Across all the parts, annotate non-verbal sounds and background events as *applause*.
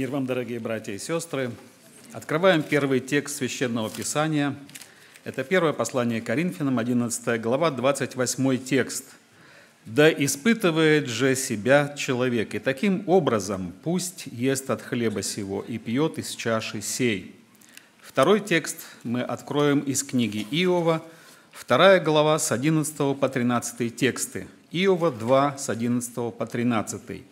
Мир вам, дорогие братья и сестры. Открываем первый текст Священного Писания. Это первое послание Коринфянам, 11 глава, 28 текст. «Да испытывает же себя человек, и таким образом пусть ест от хлеба сего и пьет из чаши сей». Второй текст мы откроем из книги Иова, 2 глава с 11 по 13 тексты. Иова 2 с 11 по 13.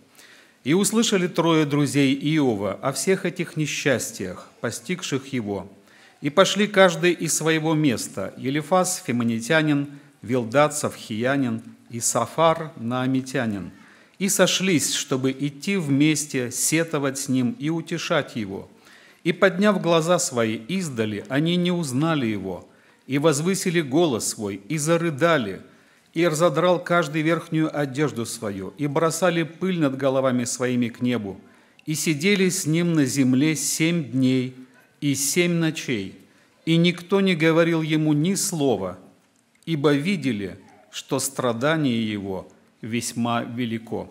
И услышали трое друзей Иова о всех этих несчастьях, постигших его. И пошли каждый из своего места, Елифас фемонитянин, Вилдат Савхиянин и Сафар Наамитянин, и сошлись, чтобы идти вместе, сетовать с ним и утешать его. И, подняв глаза свои издали, они не узнали его, и возвысили голос свой, и зарыдали – и разодрал каждый верхнюю одежду свою, и бросали пыль над головами своими к небу, и сидели с ним на земле семь дней и семь ночей, и никто не говорил ему ни слова, ибо видели, что страдание его весьма велико.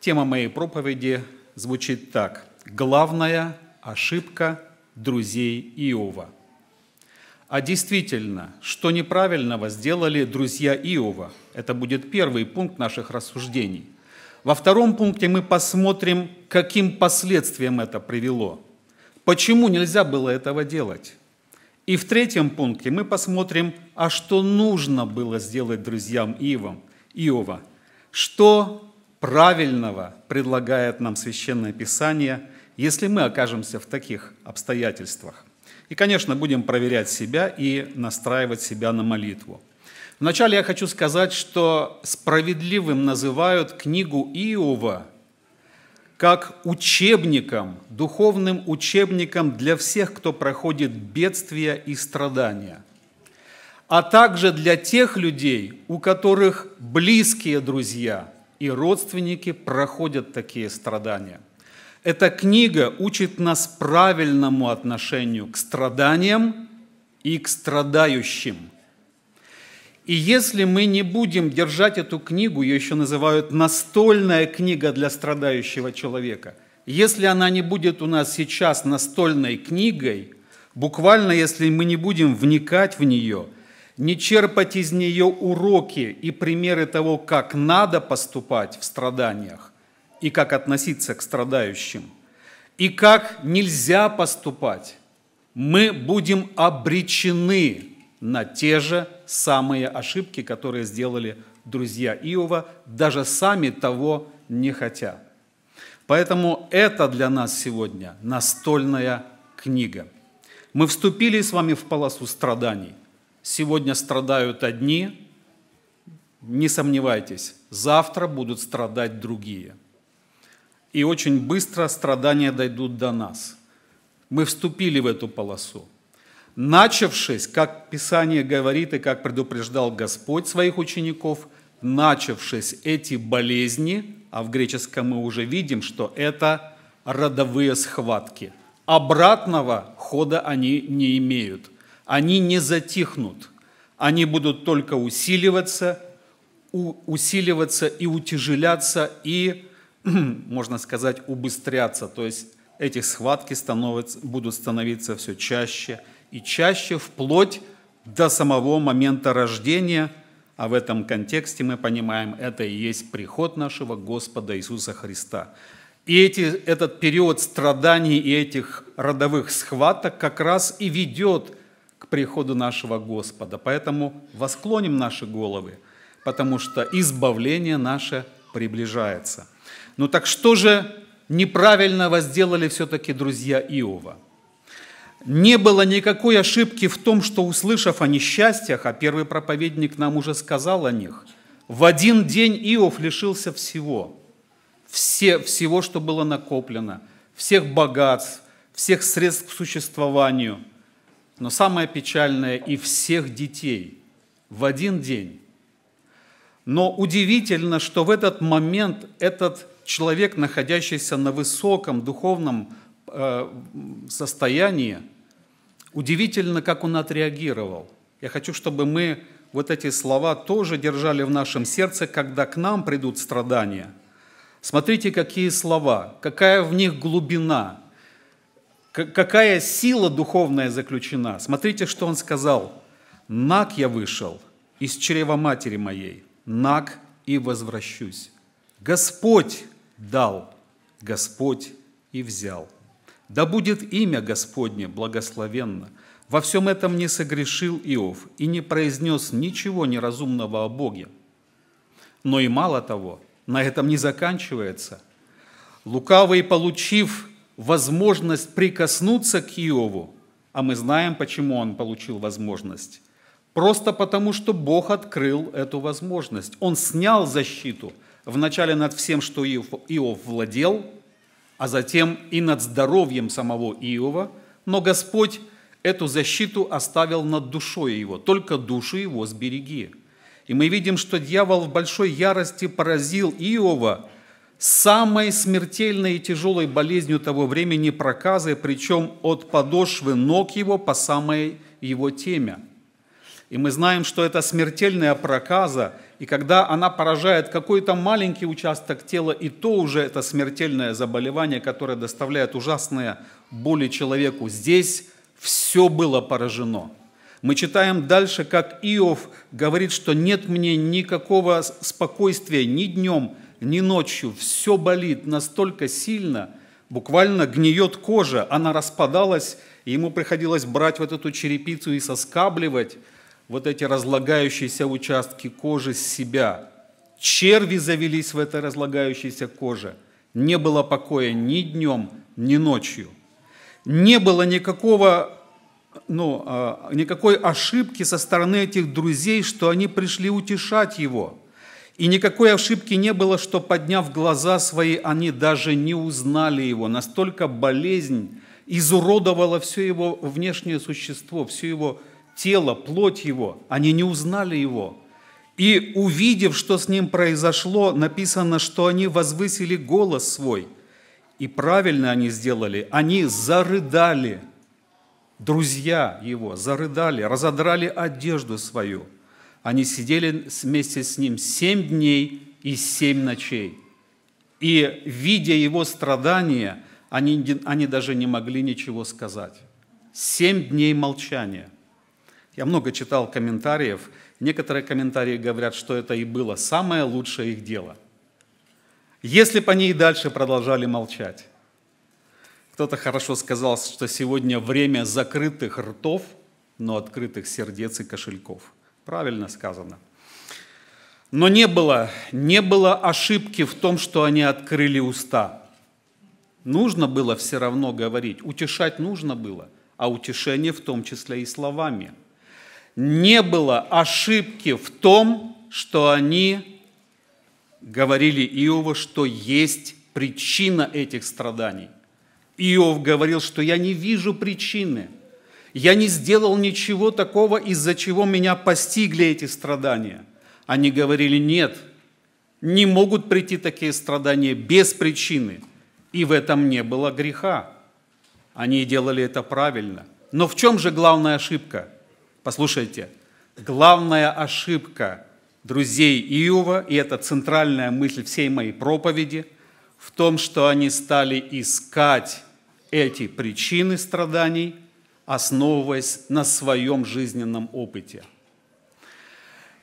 Тема моей проповеди звучит так. Главная ошибка друзей Иова. А действительно, что неправильного сделали друзья Иова? Это будет первый пункт наших рассуждений. Во втором пункте мы посмотрим, каким последствиям это привело. Почему нельзя было этого делать? И в третьем пункте мы посмотрим, а что нужно было сделать друзьям Иовам Иова что правильного предлагает нам Священное Писание, если мы окажемся в таких обстоятельствах. И, конечно, будем проверять себя и настраивать себя на молитву. Вначале я хочу сказать, что справедливым называют книгу Иова как учебником, духовным учебником для всех, кто проходит бедствия и страдания, а также для тех людей, у которых близкие друзья и родственники проходят такие страдания – эта книга учит нас правильному отношению к страданиям и к страдающим. И если мы не будем держать эту книгу, ее еще называют настольная книга для страдающего человека, если она не будет у нас сейчас настольной книгой, буквально если мы не будем вникать в нее, не черпать из нее уроки и примеры того, как надо поступать в страданиях, и как относиться к страдающим, и как нельзя поступать, мы будем обречены на те же самые ошибки, которые сделали друзья Иова, даже сами того не хотя. Поэтому это для нас сегодня настольная книга. Мы вступили с вами в полосу страданий. Сегодня страдают одни, не сомневайтесь, завтра будут страдать другие – и очень быстро страдания дойдут до нас. Мы вступили в эту полосу. Начавшись, как Писание говорит и как предупреждал Господь своих учеников, начавшись эти болезни, а в греческом мы уже видим, что это родовые схватки, обратного хода они не имеют. Они не затихнут, они будут только усиливаться, усиливаться и утяжеляться, и *clears throat* можно сказать, убыстряться. То есть эти схватки становятся, будут становиться все чаще и чаще, вплоть до самого момента рождения. А в этом контексте мы понимаем, это и есть приход нашего Господа Иисуса Христа. И эти, этот период страданий и этих родовых схваток как раз и ведет к приходу нашего Господа. Поэтому восклоним наши головы, потому что избавление наше приближается – ну так что же неправильно сделали все-таки друзья Иова? Не было никакой ошибки в том, что, услышав о несчастьях, а первый проповедник нам уже сказал о них, в один день Иов лишился всего, все, всего, что было накоплено, всех богатств, всех средств к существованию, но самое печальное – и всех детей в один день. Но удивительно, что в этот момент этот человек, находящийся на высоком духовном э, состоянии, удивительно, как он отреагировал. Я хочу, чтобы мы вот эти слова тоже держали в нашем сердце, когда к нам придут страдания. Смотрите, какие слова, какая в них глубина, какая сила духовная заключена. Смотрите, что он сказал. «Наг я вышел из чрева матери моей, наг и возвращусь». Господь дал Господь и взял. Да будет имя Господне благословенно. Во всем этом не согрешил Иов и не произнес ничего неразумного о Боге. Но и мало того, на этом не заканчивается. Лукавый, получив возможность прикоснуться к Иову, а мы знаем, почему он получил возможность, просто потому, что Бог открыл эту возможность. Он снял защиту – вначале над всем, что Иов владел, а затем и над здоровьем самого Иова, но Господь эту защиту оставил над душой его, только душу его сбереги. И мы видим, что дьявол в большой ярости поразил Иова самой смертельной и тяжелой болезнью того времени проказы, причем от подошвы ног его по самое его темя – и мы знаем, что это смертельная проказа, и когда она поражает какой-то маленький участок тела, и то уже это смертельное заболевание, которое доставляет ужасные боли человеку. Здесь все было поражено. Мы читаем дальше, как Иов говорит, что нет мне никакого спокойствия ни днем, ни ночью. Все болит настолько сильно, буквально гниет кожа, она распадалась, и ему приходилось брать вот эту черепицу и соскабливать, вот эти разлагающиеся участки кожи с себя. Черви завелись в этой разлагающейся коже. Не было покоя ни днем, ни ночью. Не было никакого, ну, а, никакой ошибки со стороны этих друзей, что они пришли утешать его. И никакой ошибки не было, что, подняв глаза свои, они даже не узнали его. Настолько болезнь изуродовала все его внешнее существо, всю его тело, плоть его, они не узнали его. И увидев, что с ним произошло, написано, что они возвысили голос свой. И правильно они сделали. Они зарыдали. Друзья его зарыдали, разодрали одежду свою. Они сидели вместе с ним семь дней и семь ночей. И, видя его страдания, они, они даже не могли ничего сказать. Семь дней молчания. Я много читал комментариев. Некоторые комментарии говорят, что это и было самое лучшее их дело. Если бы они и дальше продолжали молчать. Кто-то хорошо сказал, что сегодня время закрытых ртов, но открытых сердец и кошельков. Правильно сказано. Но не было, не было ошибки в том, что они открыли уста. Нужно было все равно говорить, утешать нужно было, а утешение в том числе и словами – не было ошибки в том, что они говорили Иову, что есть причина этих страданий. Иов говорил, что я не вижу причины. Я не сделал ничего такого, из-за чего меня постигли эти страдания. Они говорили, нет, не могут прийти такие страдания без причины. И в этом не было греха. Они делали это правильно. Но в чем же главная ошибка? Послушайте, главная ошибка друзей Иова, и это центральная мысль всей моей проповеди, в том, что они стали искать эти причины страданий, основываясь на своем жизненном опыте –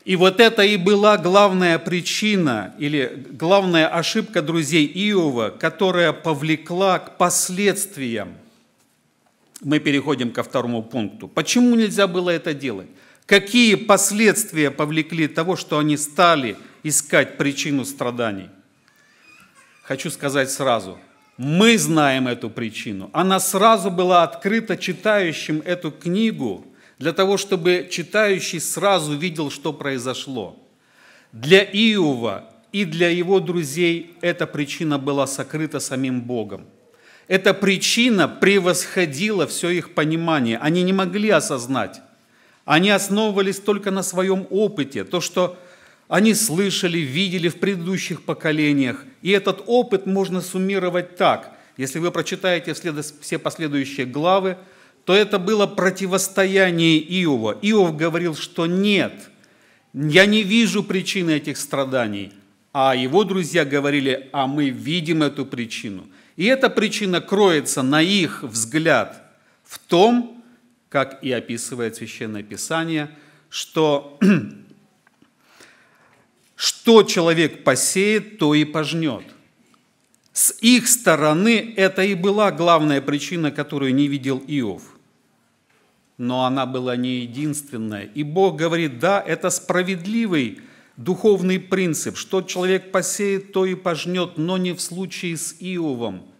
и вот это и была главная причина или главная ошибка друзей Иова, которая повлекла к последствиям мы переходим ко второму пункту. Почему нельзя было это делать? Какие последствия повлекли того, что они стали искать причину страданий? Хочу сказать сразу, мы знаем эту причину. Она сразу была открыта читающим эту книгу для того, чтобы читающий сразу видел, что произошло. Для Иова и для его друзей эта причина была сокрыта самим Богом – эта причина превосходила все их понимание. Они не могли осознать. Они основывались только на своем опыте, то, что они слышали, видели в предыдущих поколениях. И этот опыт можно суммировать так. Если вы прочитаете все последующие главы, то это было противостояние Иова. Иов говорил, что нет, я не вижу причины этих страданий. А его друзья говорили, а мы видим эту причину – и эта причина кроется, на их взгляд, в том, как и описывает Священное Писание, что *clears throat* что человек посеет, то и пожнет. С их стороны это и была главная причина, которую не видел Иов. Но она была не единственная. И Бог говорит, да, это справедливый духовный принцип, что человек посеет, то и пожнет, но не в случае с Иовом.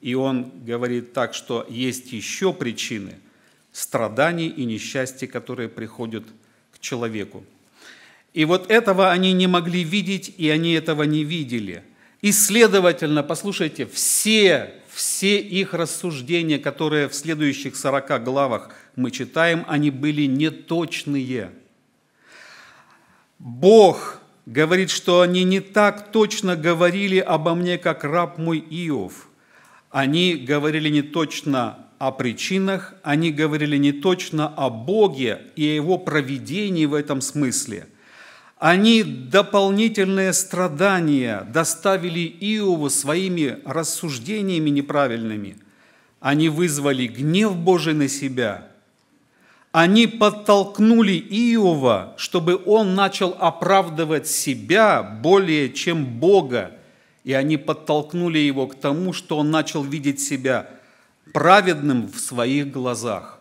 И он говорит так, что есть еще причины страданий и несчастья, которые приходят к человеку. И вот этого они не могли видеть, и они этого не видели. И, следовательно, послушайте, все, все их рассуждения, которые в следующих 40 главах мы читаем, они были неточные. Бог говорит, что они не так точно говорили обо мне, как раб мой Иов – они говорили не точно о причинах, они говорили не точно о Боге и о Его проведении в этом смысле. Они дополнительные страдания доставили Иову своими рассуждениями неправильными. Они вызвали гнев Божий на себя. Они подтолкнули Иова, чтобы он начал оправдывать себя более, чем Бога – и они подтолкнули его к тому, что он начал видеть себя праведным в своих глазах.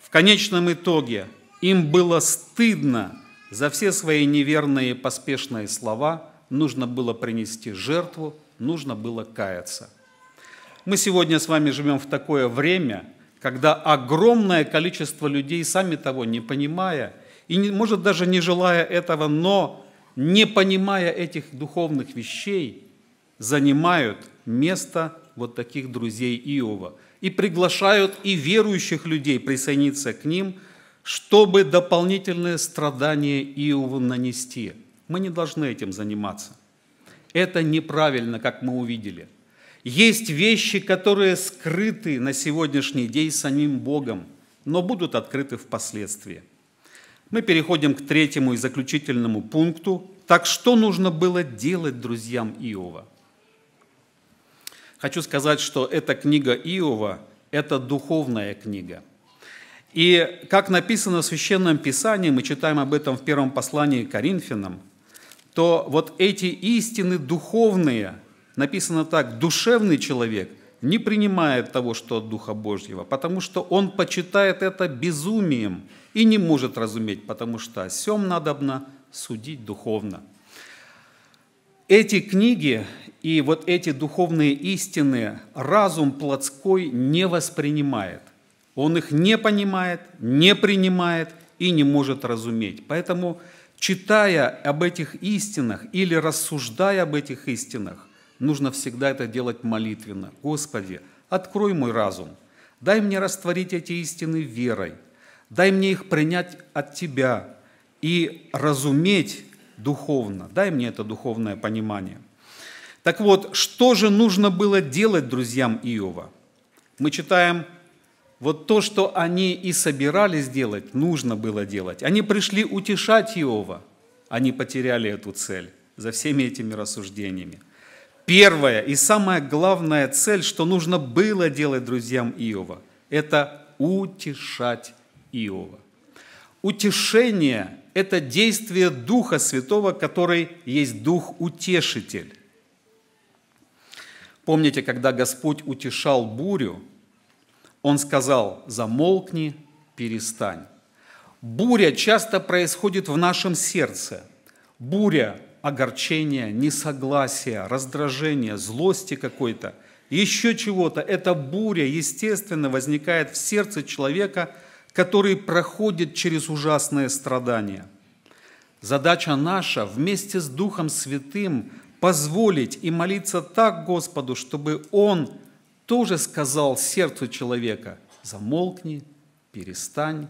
В конечном итоге им было стыдно за все свои неверные и поспешные слова, нужно было принести жертву, нужно было каяться. Мы сегодня с вами живем в такое время, когда огромное количество людей, сами того не понимая, и, может, даже не желая этого, но не понимая этих духовных вещей, занимают место вот таких друзей Иова и приглашают и верующих людей присоединиться к ним, чтобы дополнительное страдание Иову нанести. Мы не должны этим заниматься. Это неправильно, как мы увидели. Есть вещи, которые скрыты на сегодняшний день самим Богом, но будут открыты впоследствии – мы переходим к третьему и заключительному пункту. Так что нужно было делать друзьям Иова? Хочу сказать, что эта книга Иова – это духовная книга. И как написано в Священном Писании, мы читаем об этом в первом послании к Коринфянам, то вот эти истины духовные, написано так, душевный человек – не принимает того, что от Духа Божьего, потому что он почитает это безумием и не может разуметь, потому что о сем надобно судить духовно. Эти книги и вот эти духовные истины разум плотской не воспринимает. Он их не понимает, не принимает и не может разуметь. Поэтому, читая об этих истинах или рассуждая об этих истинах, нужно всегда это делать молитвенно. «Господи, открой мой разум, дай мне растворить эти истины верой, дай мне их принять от Тебя и разуметь духовно, дай мне это духовное понимание». Так вот, что же нужно было делать друзьям Иова? Мы читаем вот то, что они и собирались делать, нужно было делать. Они пришли утешать Иова. Они потеряли эту цель за всеми этими рассуждениями. Первая и самая главная цель, что нужно было делать друзьям Иова, это утешать Иова. Утешение – это действие Духа Святого, который есть Дух Утешитель. Помните, когда Господь утешал бурю, Он сказал «замолкни, перестань». Буря часто происходит в нашем сердце. Буря огорчения, несогласия, раздражения, злости какой-то, еще чего-то. Эта буря, естественно, возникает в сердце человека, который проходит через ужасные страдания. Задача наша вместе с Духом Святым позволить и молиться так Господу, чтобы Он тоже сказал сердцу человека «замолкни, перестань,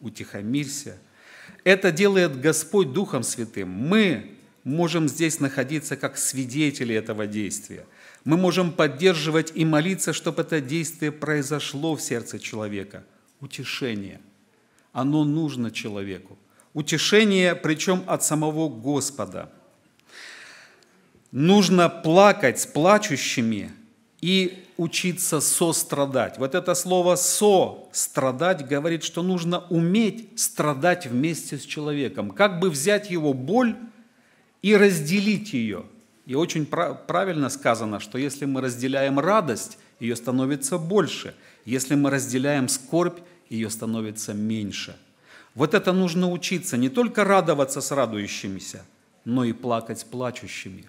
утихомирься». Это делает Господь Духом Святым. Мы можем здесь находиться как свидетели этого действия. Мы можем поддерживать и молиться, чтобы это действие произошло в сердце человека. Утешение. Оно нужно человеку. Утешение, причем от самого Господа. Нужно плакать с плачущими и учиться сострадать. Вот это слово «сострадать» говорит, что нужно уметь страдать вместе с человеком. Как бы взять его боль – и разделить ее. И очень правильно сказано, что если мы разделяем радость, ее становится больше. Если мы разделяем скорбь, ее становится меньше. Вот это нужно учиться, не только радоваться с радующимися, но и плакать с плачущими.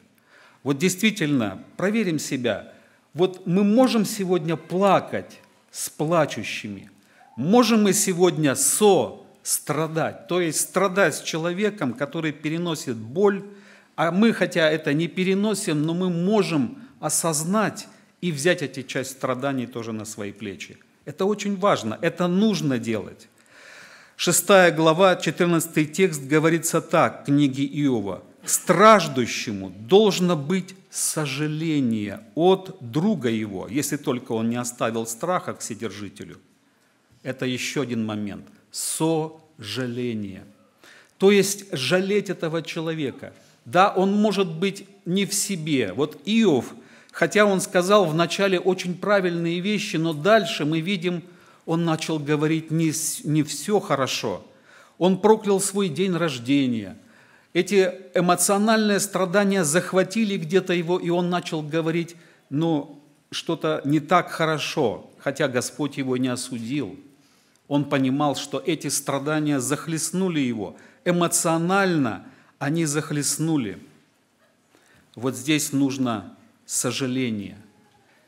Вот действительно, проверим себя. Вот мы можем сегодня плакать с плачущими. Можем мы сегодня со страдать, то есть страдать с человеком, который переносит боль, а мы, хотя это не переносим, но мы можем осознать и взять эти часть страданий тоже на свои плечи. Это очень важно, это нужно делать. Шестая глава, 14 текст говорится так, книги Иова. «Страждущему должно быть сожаление от друга его, если только он не оставил страха к Вседержителю». Это еще один момент. Сожаление. То есть жалеть этого человека – да, он может быть не в себе. Вот Иов, хотя он сказал вначале очень правильные вещи, но дальше мы видим, он начал говорить не, не все хорошо. Он проклял свой день рождения. Эти эмоциональные страдания захватили где-то его, и он начал говорить, ну, что-то не так хорошо, хотя Господь его не осудил. Он понимал, что эти страдания захлестнули его эмоционально – они захлестнули. Вот здесь нужно сожаление.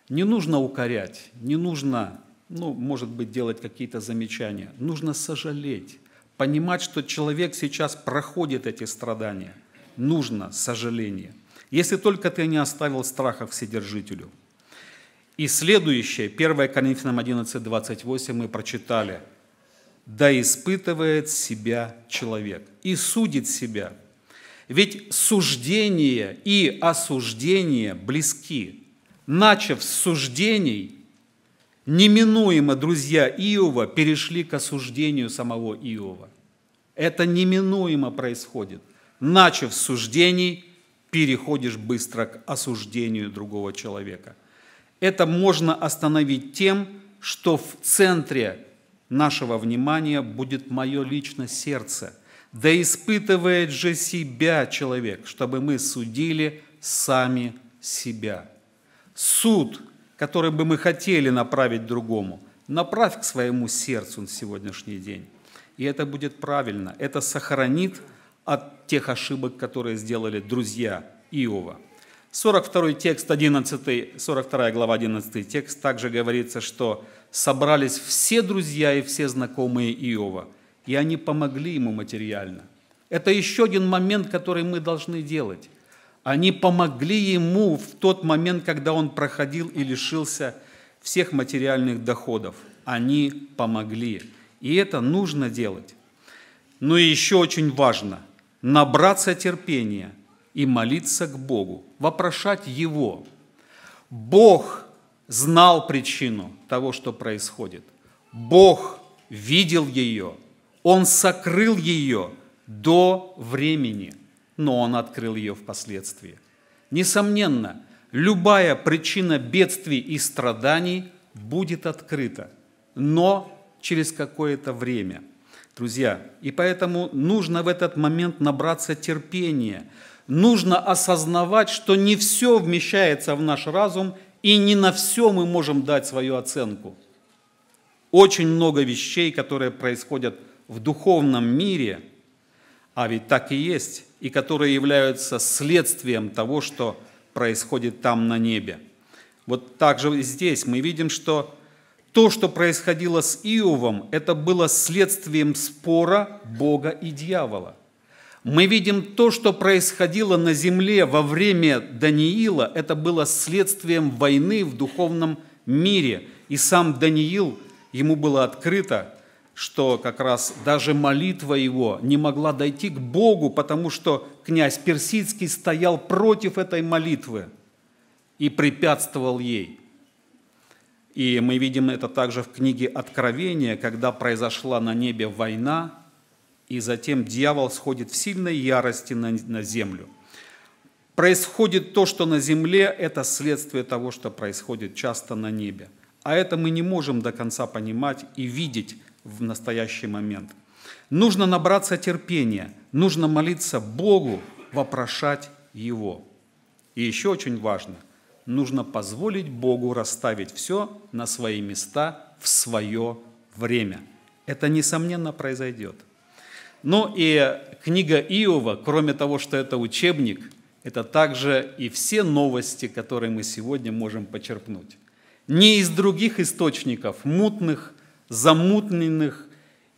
Не нужно укорять, не нужно, ну, может быть, делать какие-то замечания. Нужно сожалеть, понимать, что человек сейчас проходит эти страдания. Нужно сожаление. Если только ты не оставил страха Вседержителю. И следующее, 1 Коринфянам 11, 28 мы прочитали. «Да испытывает себя человек и судит себя, ведь суждение и осуждение близки. Начав с суждений, неминуемо друзья Иова перешли к осуждению самого Иова. Это неминуемо происходит. Начав с суждений, переходишь быстро к осуждению другого человека. Это можно остановить тем, что в центре нашего внимания будет мое личное сердце – да испытывает же себя человек, чтобы мы судили сами себя. Суд, который бы мы хотели направить другому, направь к своему сердцу на сегодняшний день. И это будет правильно. Это сохранит от тех ошибок, которые сделали друзья Иова. 42 текст, 11, 42 глава, 11 текст, также говорится, что собрались все друзья и все знакомые Иова – и они помогли ему материально. Это еще один момент, который мы должны делать. Они помогли ему в тот момент, когда он проходил и лишился всех материальных доходов. Они помогли. И это нужно делать. Но еще очень важно – набраться терпения и молиться к Богу, вопрошать Его. Бог знал причину того, что происходит. Бог видел ее – он сокрыл ее до времени, но он открыл ее впоследствии. Несомненно, любая причина бедствий и страданий будет открыта, но через какое-то время. Друзья, и поэтому нужно в этот момент набраться терпения, нужно осознавать, что не все вмещается в наш разум, и не на все мы можем дать свою оценку. Очень много вещей, которые происходят в духовном мире, а ведь так и есть, и которые являются следствием того, что происходит там на небе. Вот так же здесь мы видим, что то, что происходило с Иовом, это было следствием спора Бога и дьявола. Мы видим то, что происходило на земле во время Даниила, это было следствием войны в духовном мире. И сам Даниил, ему было открыто, что как раз даже молитва его не могла дойти к Богу, потому что князь Персидский стоял против этой молитвы и препятствовал ей. И мы видим это также в книге Откровения, когда произошла на небе война, и затем дьявол сходит в сильной ярости на, на землю. Происходит то, что на земле, это следствие того, что происходит часто на небе. А это мы не можем до конца понимать и видеть, в настоящий момент. Нужно набраться терпения, нужно молиться Богу, вопрошать Его. И еще очень важно, нужно позволить Богу расставить все на свои места в свое время. Это, несомненно, произойдет. Ну и книга Иова, кроме того, что это учебник, это также и все новости, которые мы сегодня можем почерпнуть. Не из других источников, мутных, замутненных,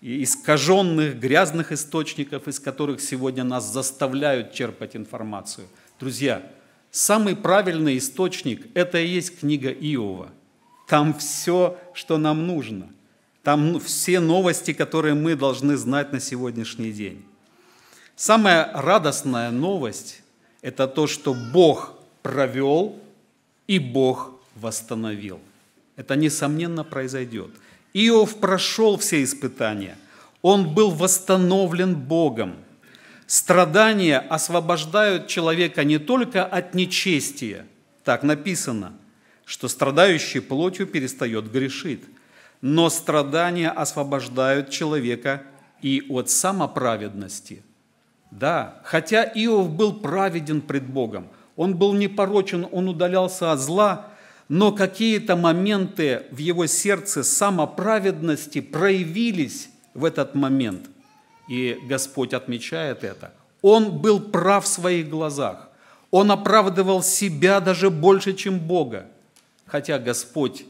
искаженных, грязных источников, из которых сегодня нас заставляют черпать информацию. Друзья, самый правильный источник – это и есть книга Иова. Там все, что нам нужно. Там все новости, которые мы должны знать на сегодняшний день. Самая радостная новость – это то, что Бог провел и Бог восстановил. Это, несомненно, произойдет. Иов прошел все испытания. Он был восстановлен Богом. Страдания освобождают человека не только от нечестия, так написано, что страдающий плотью перестает грешить, но страдания освобождают человека и от самоправедности. Да, хотя Иов был праведен пред Богом, он был непорочен, он удалялся от зла, но какие-то моменты в его сердце самоправедности проявились в этот момент. И Господь отмечает это. Он был прав в своих глазах. Он оправдывал себя даже больше, чем Бога. Хотя Господь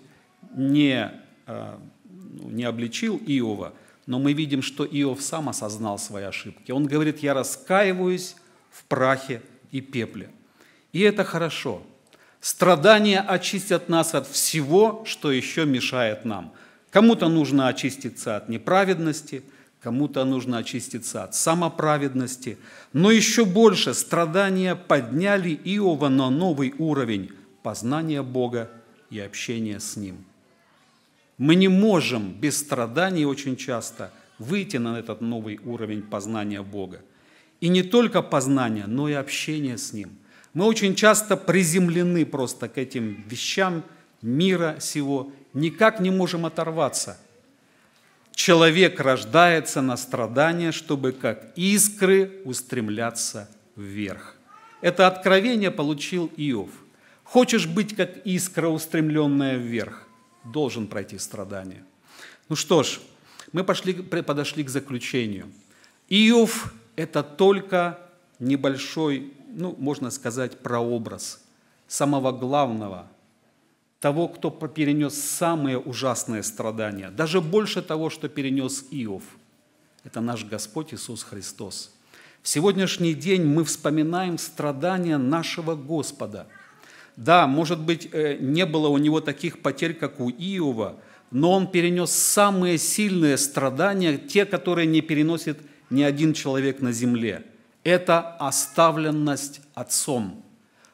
не, э, ну, не обличил Иова, но мы видим, что Иов сам осознал свои ошибки. Он говорит, я раскаиваюсь в прахе и пепле. И это хорошо – Страдания очистят нас от всего, что еще мешает нам. Кому-то нужно очиститься от неправедности, кому-то нужно очиститься от самоправедности. Но еще больше страдания подняли Иова на новый уровень познания Бога и общения с Ним. Мы не можем без страданий очень часто выйти на этот новый уровень познания Бога. И не только познания, но и общения с Ним. Мы очень часто приземлены просто к этим вещам мира сего, никак не можем оторваться. Человек рождается на страдания, чтобы как искры устремляться вверх. Это откровение получил Иов. Хочешь быть как искра, устремленная вверх, должен пройти страдания. Ну что ж, мы пошли, подошли к заключению. Иов – это только небольшой ну, можно сказать, прообраз самого главного, того, кто перенес самые ужасные страдания, даже больше того, что перенес Иов. Это наш Господь Иисус Христос. В сегодняшний день мы вспоминаем страдания нашего Господа. Да, может быть, э, не было у него таких потерь, как у Иова, но он перенес самые сильные страдания, те, которые не переносит ни один человек на земле –– это оставленность Отцом.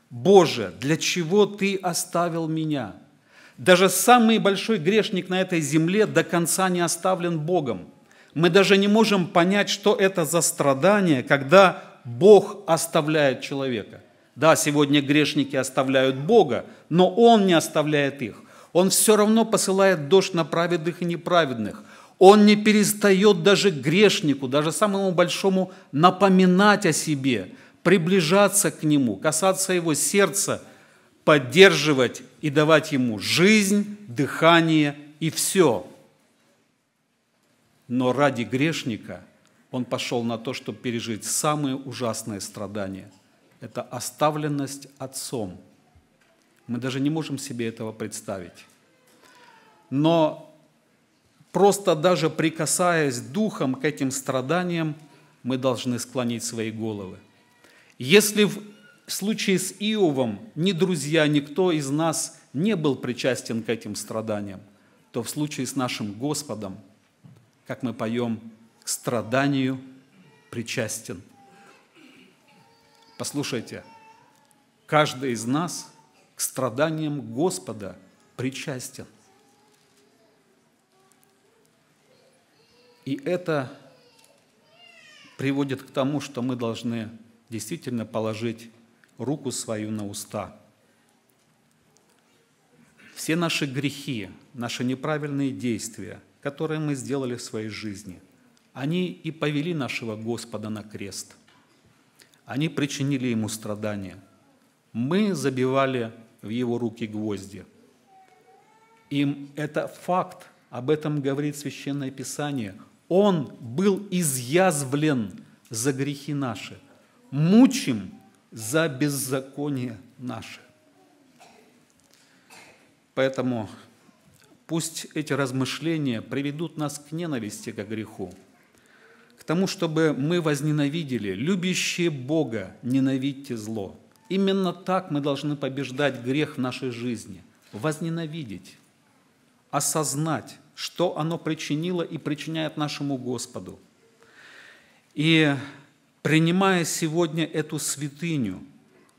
«Боже, для чего Ты оставил меня?» Даже самый большой грешник на этой земле до конца не оставлен Богом. Мы даже не можем понять, что это за страдание, когда Бог оставляет человека. Да, сегодня грешники оставляют Бога, но Он не оставляет их. Он все равно посылает дождь на праведных и неправедных – он не перестает даже грешнику, даже самому большому напоминать о себе, приближаться к нему, касаться его сердца, поддерживать и давать ему жизнь, дыхание и все. Но ради грешника он пошел на то, чтобы пережить самые ужасные страдания. Это оставленность отцом. Мы даже не можем себе этого представить. Но Просто даже прикасаясь духом к этим страданиям, мы должны склонить свои головы. Если в случае с Иовом ни друзья, никто из нас не был причастен к этим страданиям, то в случае с нашим Господом, как мы поем, к страданию причастен. Послушайте, каждый из нас к страданиям Господа причастен. И это приводит к тому, что мы должны действительно положить руку свою на уста. Все наши грехи, наши неправильные действия, которые мы сделали в своей жизни, они и повели нашего Господа на крест. Они причинили ему страдания. Мы забивали в его руки гвозди. Им это факт, об этом говорит Священное Писание. Он был изъязвлен за грехи наши, мучим за беззаконие наше. Поэтому пусть эти размышления приведут нас к ненависти к греху, к тому, чтобы мы возненавидели, любящие Бога, ненавидьте зло. Именно так мы должны побеждать грех в нашей жизни, возненавидеть, осознать, что оно причинило и причиняет нашему Господу. И принимая сегодня эту святыню,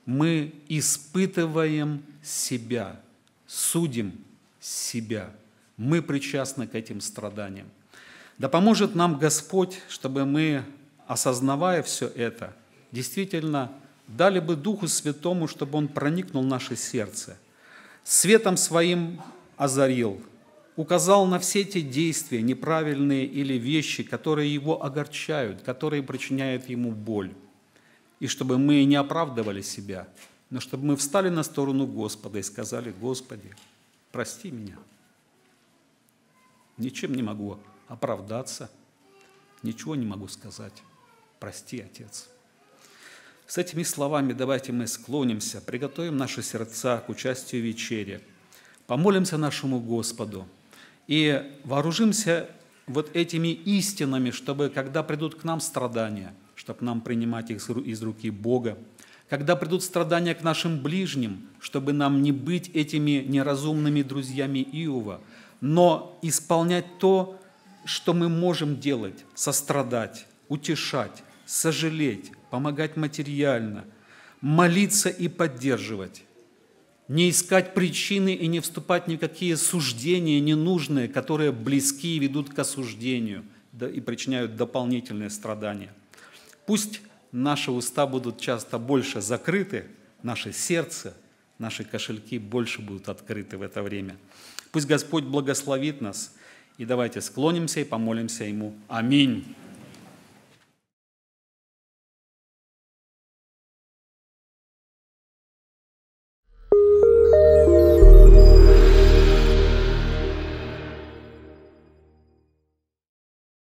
мы испытываем себя, судим себя. Мы причастны к этим страданиям. Да поможет нам Господь, чтобы мы, осознавая все это, действительно дали бы Духу Святому, чтобы Он проникнул в наше сердце, светом своим озарил – указал на все те действия, неправильные или вещи, которые его огорчают, которые причиняют ему боль. И чтобы мы не оправдывали себя, но чтобы мы встали на сторону Господа и сказали, Господи, прости меня. Ничем не могу оправдаться, ничего не могу сказать. Прости, Отец. С этими словами давайте мы склонимся, приготовим наши сердца к участию в вечере, помолимся нашему Господу – и вооружимся вот этими истинами, чтобы когда придут к нам страдания, чтобы нам принимать их из руки Бога, когда придут страдания к нашим ближним, чтобы нам не быть этими неразумными друзьями Иова, но исполнять то, что мы можем делать, сострадать, утешать, сожалеть, помогать материально, молиться и поддерживать не искать причины и не вступать ни в какие суждения ненужные, которые близки и ведут к осуждению да, и причиняют дополнительные страдания. Пусть наши уста будут часто больше закрыты, наше сердце, наши кошельки больше будут открыты в это время. Пусть Господь благословит нас, и давайте склонимся и помолимся Ему. Аминь.